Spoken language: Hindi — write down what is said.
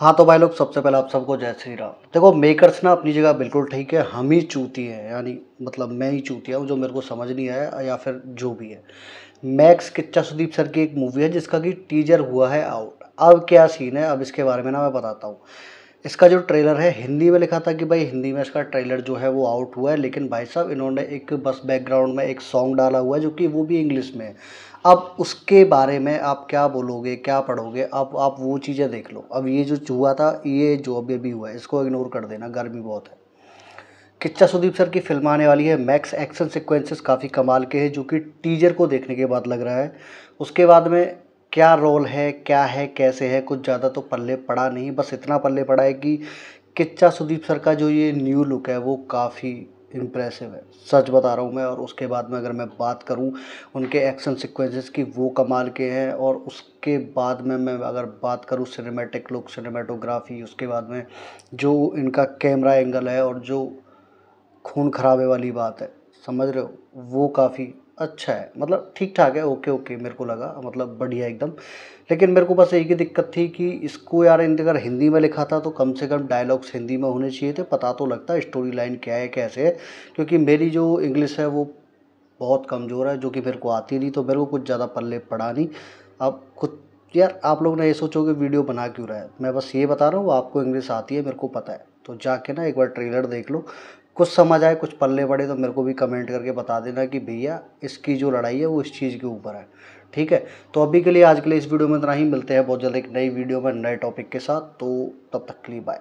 हाँ तो भाई लोग सबसे पहले आप सबको जय श्री राम देखो मेकर्स ना अपनी जगह बिल्कुल ठीक है हम ही चूती हैं यानी मतलब मैं ही चूतिया हूँ जो मेरे को समझ नहीं आया या फिर जो भी है मैक्स किच्चा सुदीप सर की एक मूवी है जिसका कि टीजर हुआ है आउट अब क्या सीन है अब इसके बारे में ना मैं बताता हूँ इसका जो ट्रेलर है हिंदी में लिखा था कि भाई हिंदी में इसका ट्रेलर जो है वो आउट हुआ है लेकिन भाई साहब इन्होंने एक बस बैकग्राउंड में एक सॉन्ग डाला हुआ है जो कि वो भी इंग्लिश में है अब उसके बारे में आप क्या बोलोगे क्या पढ़ोगे अब आप वो चीज़ें देख लो अब ये जो हुआ था ये जो अभी अभी हुआ है इसको इग्नोर कर देना गर्मी बहुत है किच्चा सुदीप सर की फिल्म आने वाली है मैक्स एक्शन सिक्वेंसेस काफ़ी कमाल के हैं जो कि टीजर को देखने के बाद लग रहा है उसके बाद में क्या रोल है क्या है कैसे है कुछ ज़्यादा तो पल्ले पड़ा नहीं बस इतना पल्ले पड़ा है कि किच्चा सुदीप सर का जो ये न्यू लुक है वो काफ़ी इम्प्रेसिव है सच बता रहा हूँ मैं और उसके बाद में अगर मैं बात करूँ उनके एक्शन सिक्वेंसेस की वो कमाल के हैं और उसके बाद में मैं अगर बात करूँ सिनेमेटिक लुक सिनेमेटोग्राफी उसके बाद में जो इनका कैमरा एंगल है और जो खून खराबे वाली बात है समझ रहे हो वो काफ़ी अच्छा है मतलब ठीक ठाक है ओके ओके मेरे को लगा मतलब बढ़िया एकदम लेकिन मेरे को बस एक ही दिक्कत थी कि इसको यार अगर हिंदी में लिखा था तो कम से कम डायलॉग्स हिंदी में होने चाहिए थे पता तो लगता है स्टोरी लाइन क्या है कैसे है क्योंकि मेरी जो इंग्लिश है वो बहुत कमज़ोर है जो कि मेरे को आती नहीं तो मेरे को कुछ ज़्यादा पल्ले पड़ा नहीं अब खुद यार आप लोग ना ये कि वीडियो बना क्यों रहा है मैं बस ये बता रहा हूँ आपको इंग्लिश आती है मेरे को पता है तो जाके ना एक बार ट्रेलर देख लो कुछ समझ आए कुछ पल्ले पड़े तो मेरे को भी कमेंट करके बता देना कि भैया इसकी जो लड़ाई है वो इस चीज़ के ऊपर है ठीक है तो अभी के लिए आज के लिए इस वीडियो में इतना ही मिलते हैं बहुत जल्द एक नई वीडियो में नए टॉपिक के साथ तो तब तक के लिए बाय